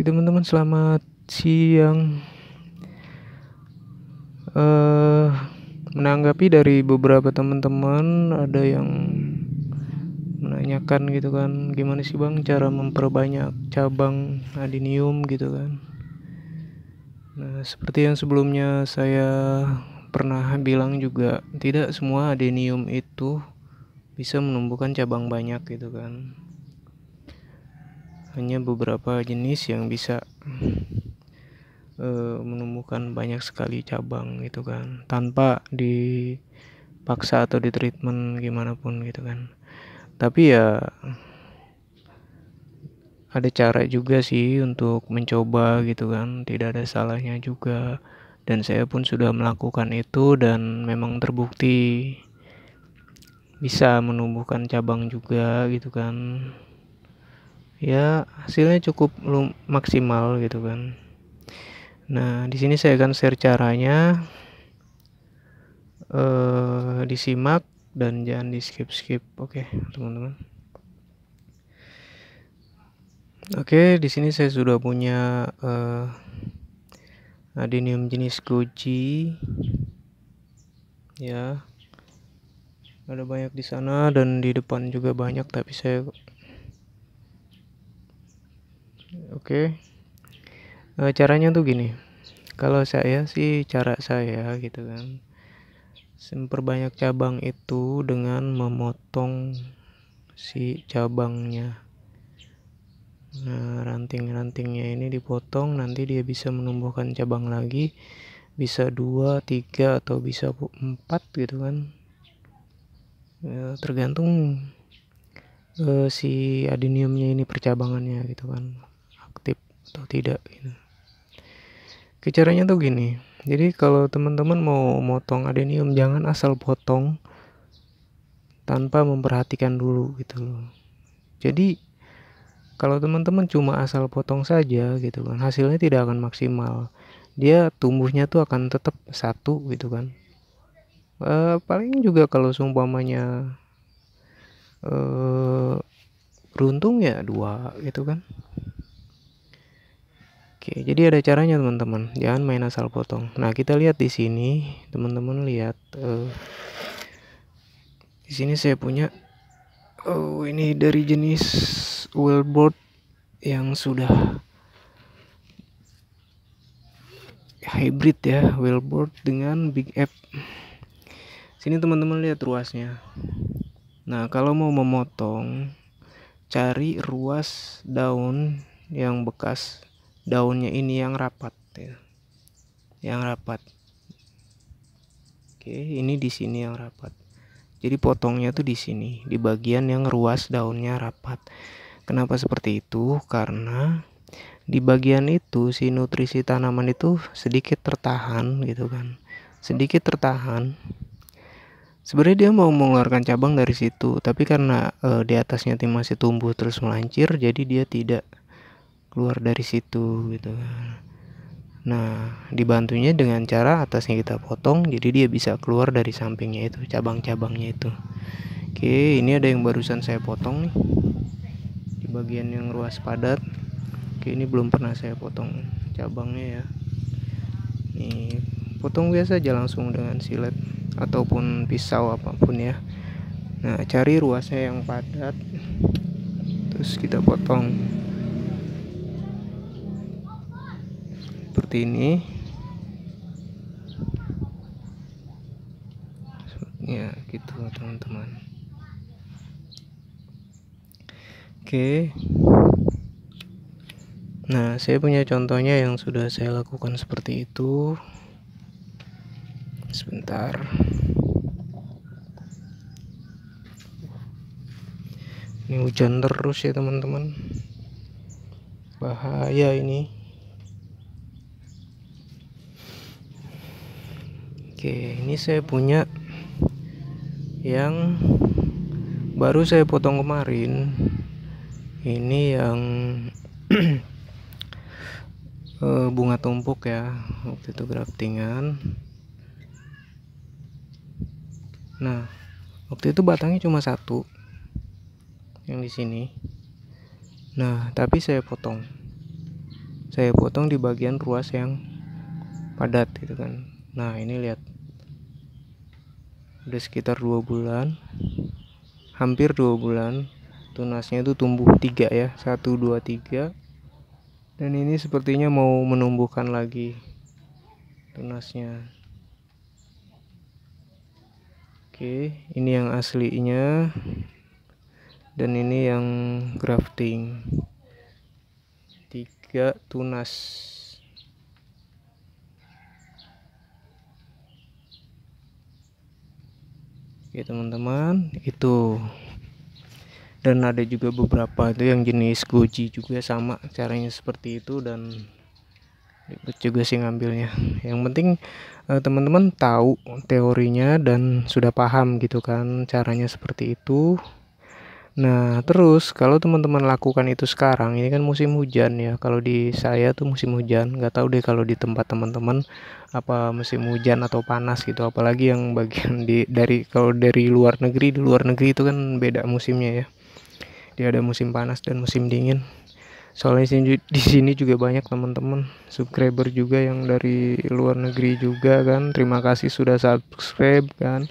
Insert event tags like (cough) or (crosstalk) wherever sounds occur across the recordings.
Oke gitu, teman-teman selamat siang. Uh, menanggapi dari beberapa teman-teman ada yang menanyakan gitu kan gimana sih bang cara memperbanyak cabang adenium gitu kan. Nah seperti yang sebelumnya saya pernah bilang juga tidak semua adenium itu bisa menumbuhkan cabang banyak gitu kan hanya beberapa jenis yang bisa uh, menumbuhkan banyak sekali cabang gitu kan tanpa dipaksa atau ditreatment gimana pun gitu kan tapi ya ada cara juga sih untuk mencoba gitu kan tidak ada salahnya juga dan saya pun sudah melakukan itu dan memang terbukti bisa menumbuhkan cabang juga gitu kan ya hasilnya cukup lum maksimal gitu kan nah di sini saya akan share caranya eh, disimak dan jangan di skip skip oke okay, teman-teman oke okay, di sini saya sudah punya eh, adenium jenis goji ya ada banyak di sana dan di depan juga banyak tapi saya Oke. Okay. Eh, caranya tuh gini. Kalau saya sih cara saya gitu kan. Memperbanyak cabang itu dengan memotong si cabangnya. Nah, ranting-rantingnya ini dipotong nanti dia bisa menumbuhkan cabang lagi bisa 2, 3 atau bisa 4 gitu kan. Ya, tergantung uh, si adeniumnya ini percabangannya gitu kan aktif atau tidak gitu. Oke, tuh gini. Jadi kalau teman-teman mau motong adenium jangan asal potong tanpa memperhatikan dulu gitu loh. Jadi kalau teman-teman cuma asal potong saja gitu kan, hasilnya tidak akan maksimal. Dia tumbuhnya tuh akan tetap satu gitu kan. E, paling juga kalau seumpamanya e, beruntung ya dua gitu kan Oke, jadi ada caranya teman-teman. Jangan main asal potong. Nah, kita lihat di sini, teman-teman lihat uh, di sini saya punya oh ini dari jenis wellboard yang sudah hybrid ya, wellboard dengan big app. Sini teman-teman lihat ruasnya. Nah, kalau mau memotong cari ruas daun yang bekas daunnya ini yang rapat ya. yang rapat oke ini di sini yang rapat jadi potongnya tuh di sini di bagian yang ruas daunnya rapat kenapa seperti itu karena di bagian itu si nutrisi tanaman itu sedikit tertahan gitu kan sedikit tertahan sebenarnya dia mau mengeluarkan cabang dari situ tapi karena e, di atasnya masih tumbuh terus melancir jadi dia tidak keluar dari situ gitu nah dibantunya dengan cara atasnya kita potong jadi dia bisa keluar dari sampingnya itu cabang-cabangnya itu oke ini ada yang barusan saya potong nih di bagian yang ruas padat oke ini belum pernah saya potong cabangnya ya nih potong biasa aja langsung dengan silet ataupun pisau apapun ya nah cari ruasnya yang padat terus kita potong seperti ini ya gitu teman-teman oke nah saya punya contohnya yang sudah saya lakukan seperti itu sebentar ini hujan terus ya teman-teman bahaya ini Oke, ini saya punya yang baru saya potong kemarin. Ini yang (clears throat) eh, bunga tumpuk ya, waktu itu graftingan. Nah, waktu itu batangnya cuma satu yang di sini. Nah, tapi saya potong. Saya potong di bagian ruas yang padat gitu kan nah ini lihat udah sekitar dua bulan hampir dua bulan tunasnya itu tumbuh tiga ya satu dua tiga dan ini sepertinya mau menumbuhkan lagi tunasnya oke ini yang aslinya dan ini yang grafting tiga tunas ya teman-teman itu dan ada juga beberapa itu yang jenis goji juga sama caranya seperti itu dan ribet juga sih ngambilnya yang penting eh, teman-teman tahu teorinya dan sudah paham gitu kan caranya seperti itu Nah, terus kalau teman-teman lakukan itu sekarang, ini kan musim hujan ya. Kalau di saya tuh musim hujan, nggak tahu deh kalau di tempat teman-teman apa musim hujan atau panas gitu. Apalagi yang bagian di dari kalau dari luar negeri, di luar negeri itu kan beda musimnya ya. Dia ada musim panas dan musim dingin. Soalnya sini, di sini juga banyak teman-teman subscriber juga yang dari luar negeri juga kan. Terima kasih sudah subscribe kan.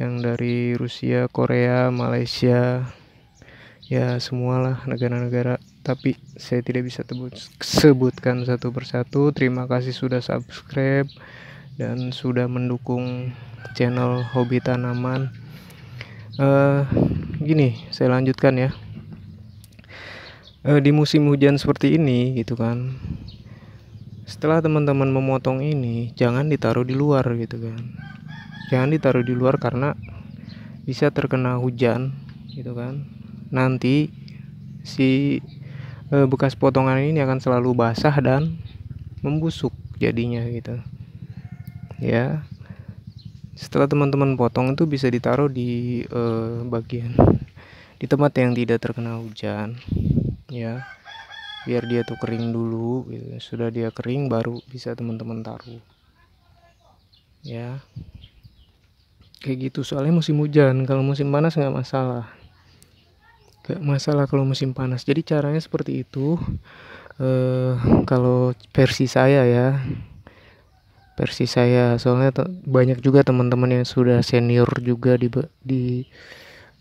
Yang dari Rusia, Korea, Malaysia, ya semualah negara-negara tapi saya tidak bisa tebut, sebutkan satu persatu terima kasih sudah subscribe dan sudah mendukung channel hobi tanaman uh, gini saya lanjutkan ya uh, di musim hujan seperti ini gitu kan setelah teman-teman memotong ini jangan ditaruh di luar gitu kan jangan ditaruh di luar karena bisa terkena hujan gitu kan nanti si e, bekas potongan ini akan selalu basah dan membusuk jadinya gitu ya setelah teman-teman potong itu bisa ditaruh di e, bagian di tempat yang tidak terkena hujan ya biar dia tuh kering dulu gitu. sudah dia kering baru bisa teman-teman taruh ya kayak gitu soalnya musim hujan kalau musim panas nggak masalah gak masalah kalau musim panas jadi caranya seperti itu eh, kalau versi saya ya versi saya soalnya banyak juga teman-teman yang sudah senior juga di di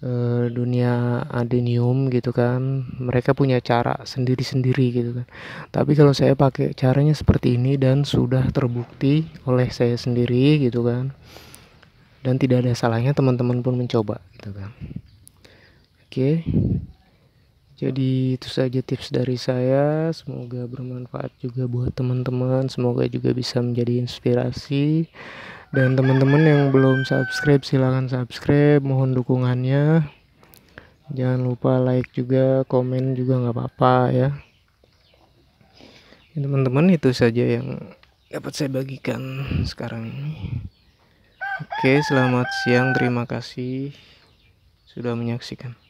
eh, dunia adenium gitu kan mereka punya cara sendiri-sendiri gitu kan tapi kalau saya pakai caranya seperti ini dan sudah terbukti oleh saya sendiri gitu kan dan tidak ada salahnya teman-teman pun mencoba gitu kan Oke. Jadi itu saja tips dari saya, semoga bermanfaat juga buat teman-teman, semoga juga bisa menjadi inspirasi. Dan teman-teman yang belum subscribe silahkan subscribe, mohon dukungannya. Jangan lupa like juga, komen juga nggak apa-apa ya. ya. Teman-teman itu saja yang dapat saya bagikan sekarang ini. Oke, selamat siang, terima kasih sudah menyaksikan.